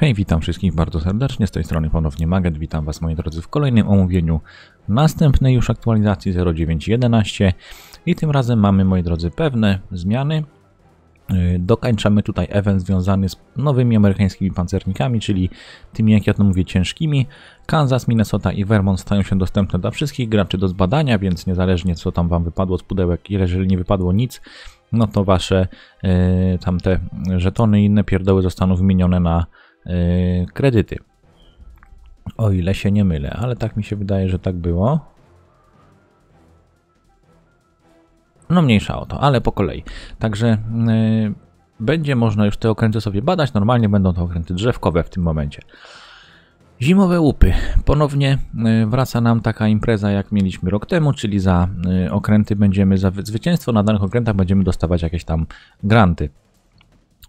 Hej, witam wszystkich bardzo serdecznie, z tej strony ponownie Maget, witam Was moi drodzy w kolejnym omówieniu następnej już aktualizacji 09.11 i tym razem mamy moi drodzy pewne zmiany. Y, dokańczamy tutaj event związany z nowymi amerykańskimi pancernikami, czyli tymi, jak ja to mówię, ciężkimi. Kansas, Minnesota i Vermont stają się dostępne dla wszystkich graczy do zbadania, więc niezależnie co tam Wam wypadło z pudełek, jeżeli nie wypadło nic, no to Wasze yy, tamte żetony i inne pierdoły zostaną wymienione na Yy, kredyty. O ile się nie mylę, ale tak mi się wydaje, że tak było. No mniejsza o to, ale po kolei. Także yy, będzie można już te okręty sobie badać. Normalnie będą to okręty drzewkowe w tym momencie. Zimowe łupy. Ponownie yy, wraca nam taka impreza, jak mieliśmy rok temu, czyli za yy, okręty będziemy, za zwycięstwo na danych okrętach będziemy dostawać jakieś tam granty.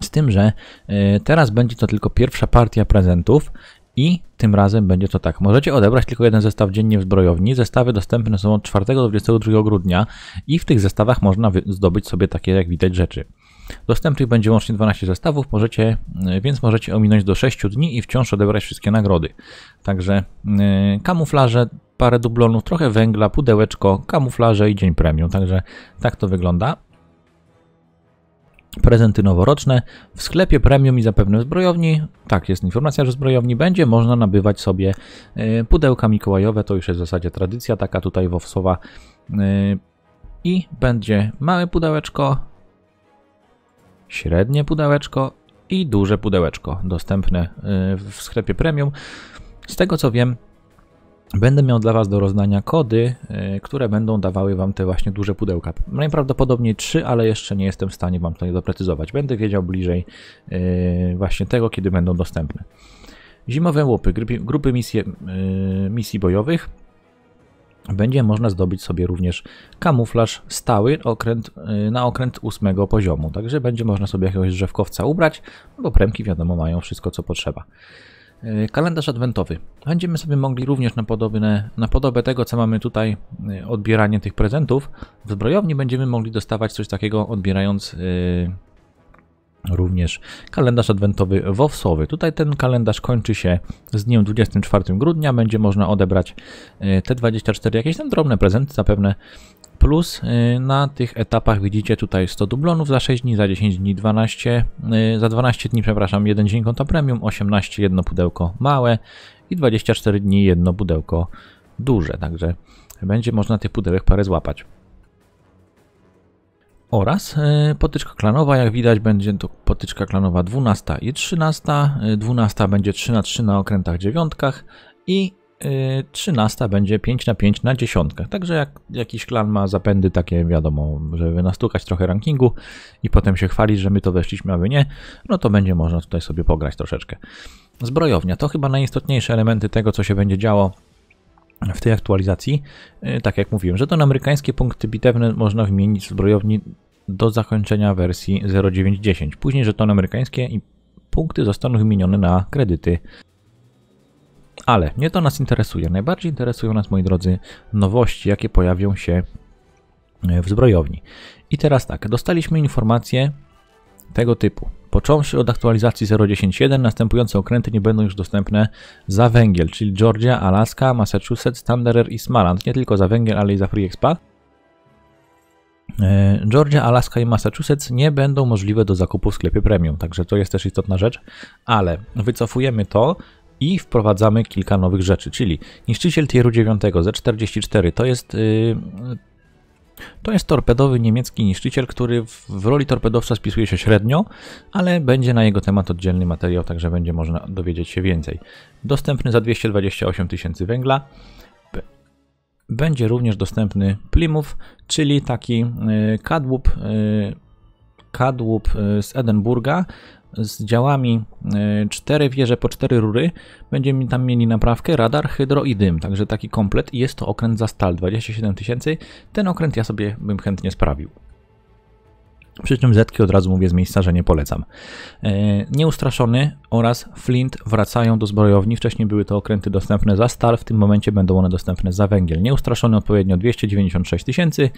Z tym, że y, teraz będzie to tylko pierwsza partia prezentów i tym razem będzie to tak. Możecie odebrać tylko jeden zestaw dziennie w zbrojowni. Zestawy dostępne są od 4 do 22 grudnia i w tych zestawach można zdobyć sobie takie, jak widać, rzeczy. Dostępnych będzie łącznie 12 zestawów, możecie, y, więc możecie ominąć do 6 dni i wciąż odebrać wszystkie nagrody. Także yy, kamuflaże, parę dublonów, trochę węgla, pudełeczko, kamuflaże i dzień premium. Także tak to wygląda prezenty noworoczne w sklepie premium i zapewne w zbrojowni. Tak, jest informacja, że w zbrojowni będzie można nabywać sobie e, pudełka mikołajowe. To już jest w zasadzie tradycja taka tutaj wowsowa. E, I będzie małe pudełeczko, średnie pudełeczko i duże pudełeczko dostępne e, w sklepie premium. Z tego co wiem, Będę miał dla Was do rozdania kody, e, które będą dawały Wam te właśnie duże pudełka. Najprawdopodobniej trzy, ale jeszcze nie jestem w stanie Wam to doprecyzować. Będę wiedział bliżej e, właśnie tego, kiedy będą dostępne. Zimowe łupy, grupy misje, e, misji bojowych. Będzie można zdobyć sobie również kamuflaż stały okręt, na okręt ósmego poziomu. Także będzie można sobie jakiegoś drzewkowca ubrać, no bo premki wiadomo mają wszystko co potrzeba. E, kalendarz adwentowy. Będziemy sobie mogli również na, podobne, na podobę tego, co mamy tutaj, e, odbieranie tych prezentów. W zbrojowni będziemy mogli dostawać coś takiego, odbierając e, również kalendarz adwentowy WOWSowy. Tutaj ten kalendarz kończy się z dniem 24 grudnia. Będzie można odebrać te 24 jakieś tam drobne prezenty zapewne plus y, na tych etapach widzicie tutaj 100 dublonów za 6 dni, za 10 dni 12, y, za 12 dni przepraszam 1 dzień konta premium, 18 jedno pudełko małe i 24 dni jedno pudełko duże, także będzie można tych pudełek parę złapać. Oraz y, potyczka klanowa, jak widać będzie to potyczka klanowa 12 i 13, 12 będzie 3 na 3 na okrętach dziewiątkach i 13 y, będzie 5 na 5 na dziesiątkach. Także jak jakiś klan ma zapędy takie, wiadomo, żeby nastukać trochę rankingu i potem się chwalić, że my to weszliśmy, a wy nie, no to będzie można tutaj sobie pograć troszeczkę. Zbrojownia to chyba najistotniejsze elementy tego, co się będzie działo w tej aktualizacji. Y, tak jak mówiłem, że to na amerykańskie punkty bitewne można wymienić w zbrojowni do zakończenia wersji 0910. Później, że to na amerykańskie i punkty zostaną wymienione na kredyty ale nie to nas interesuje. Najbardziej interesują nas, moi drodzy, nowości, jakie pojawią się e, w zbrojowni. I teraz tak, dostaliśmy informacje tego typu. Począwszy od aktualizacji 0.10.1, następujące okręty nie będą już dostępne za węgiel, czyli Georgia, Alaska, Massachusetts, Thunderer i Smaland. Nie tylko za węgiel, ale i za Free Expa. E, Georgia, Alaska i Massachusetts nie będą możliwe do zakupu w sklepie premium, także to jest też istotna rzecz, ale wycofujemy to, i wprowadzamy kilka nowych rzeczy, czyli niszczyciel tieru 9 Z44 to jest yy, to jest torpedowy niemiecki niszczyciel, który w, roli torpedowca spisuje się średnio, ale będzie na jego temat oddzielny materiał, także będzie można dowiedzieć się więcej. Dostępny za 228 tysięcy węgla. Będzie również dostępny Plymouth, czyli taki y, kadłub y, kadłub y, z Edynburga, z działami 4 y, wieże po 4 rury. Będziemy tam mieli naprawkę, radar, hydro i dym. Także taki komplet i jest to okręt za stal 27 tysięcy. Ten okręt ja sobie bym chętnie sprawił. Przy czym Zetki od razu mówię z miejsca, że nie polecam. E, nieustraszony oraz Flint wracają do zbrojowni. Wcześniej były to okręty dostępne za stal, w tym momencie będą one dostępne za węgiel. Nieustraszony odpowiednio 296 tysięcy,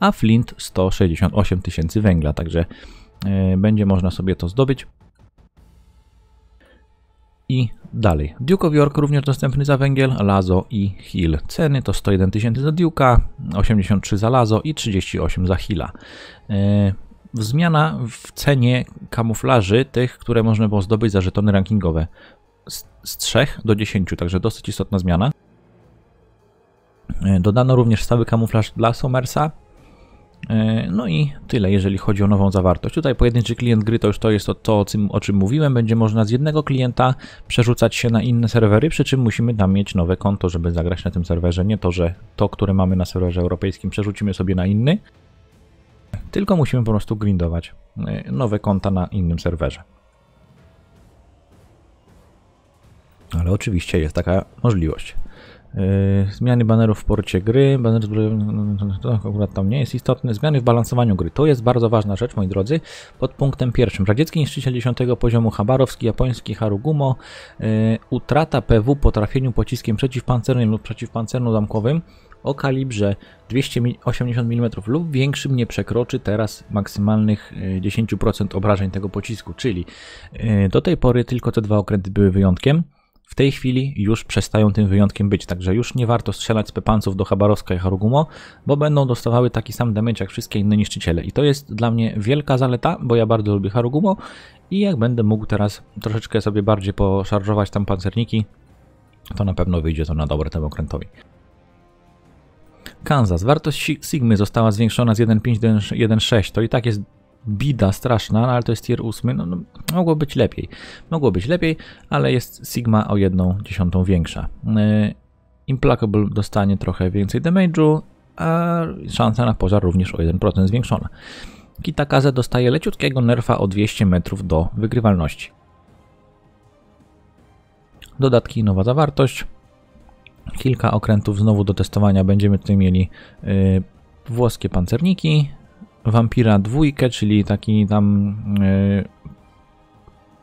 a Flint 168 tysięcy węgla. Także E, będzie można sobie to zdobyć. I dalej. Duke of York również dostępny za węgiel, Lazo i Hill. Ceny to 101 tysięcy za Duke'a, 83 za Lazo i 38 za Hilla. E, zmiana w cenie kamuflaży tych, które można było zdobyć za żetony rankingowe. Z, z 3 do 10, także dosyć istotna zmiana. E, dodano również stały kamuflaż dla Somersa, E, no i tyle, jeżeli chodzi o nową zawartość. Tutaj pojedynczy klient gry to już to jest to, to o czym mówiłem. Będzie można z jednego klienta przerzucać się na inne serwery, przy czym musimy tam mieć nowe konto, żeby zagrać na tym serwerze. Nie to, że to, które mamy na serwerze europejskim przerzucimy sobie na inny, tylko musimy po prostu grindować e, nowe konta na innym serwerze. Ale oczywiście jest taka możliwość. E, zmiany banerów w porcie gry, baner no, no, no, to akurat tam nie jest istotne. Zmiany w balansowaniu gry. To jest bardzo ważna rzecz, moi drodzy. Pod punktem pierwszym. Radziecki niszczyciel 10 poziomu Habarowski, japoński Harugumo. E, utrata PW po trafieniu pociskiem przeciwpancernym lub przeciwpancerno-zamkowym o kalibrze 280 mm lub większym nie przekroczy teraz maksymalnych 10% e, obrażeń tego pocisku, czyli do tej pory tylko te dwa okręty były wyjątkiem. W tej chwili już przestają tym wyjątkiem być, także już nie warto strzelać z pepanców do Chabarowska i Harugumo, bo będą dostawały taki sam damage jak wszystkie inne niszczyciele. I to jest dla mnie wielka zaleta, bo ja bardzo lubię Harugumo i jak będę mógł teraz troszeczkę sobie bardziej poszarżować tam pancerniki, to na pewno wyjdzie to na dobre temu okrętowi. Kansas. Wartość Sigmy została zwiększona z 1.5 do 1.6. To i tak jest bida straszna, no, ale to jest tier 8, no, no, mogło być lepiej. Mogło być lepiej, ale jest Sigma o jedną dziesiątą większa. Yy, Implacable dostanie trochę więcej damage'u, a szansa na pożar również o 1% zwiększona. Kitakaze dostaje leciutkiego nerfa o 200 metrów do wygrywalności. Dodatki nowa zawartość. Kilka okrętów znowu do testowania będziemy tutaj mieli yy, włoskie pancerniki, Vampira dwójkę, czyli taki tam yy,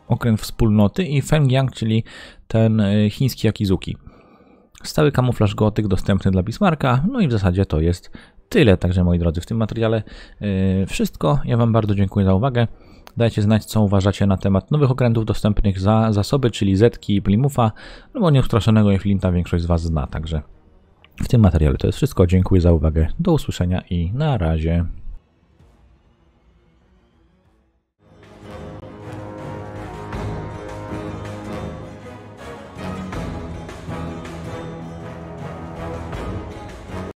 okręt wspólnoty i Feng Yang, czyli ten e, chiński Yakizuki. Stały kamuflaż gotyk dostępny dla Bismarka, no i w zasadzie to jest tyle. Także moi drodzy, w tym materiale e, wszystko. Ja Wam bardzo dziękuję za uwagę. Dajcie znać, co uważacie na temat nowych okrętów dostępnych za zasoby, czyli Zetki i Plimufa, no bo nieustraszonego Eflinta większość z Was zna, także w tym materiale to jest wszystko. Dziękuję za uwagę, do usłyszenia i na razie.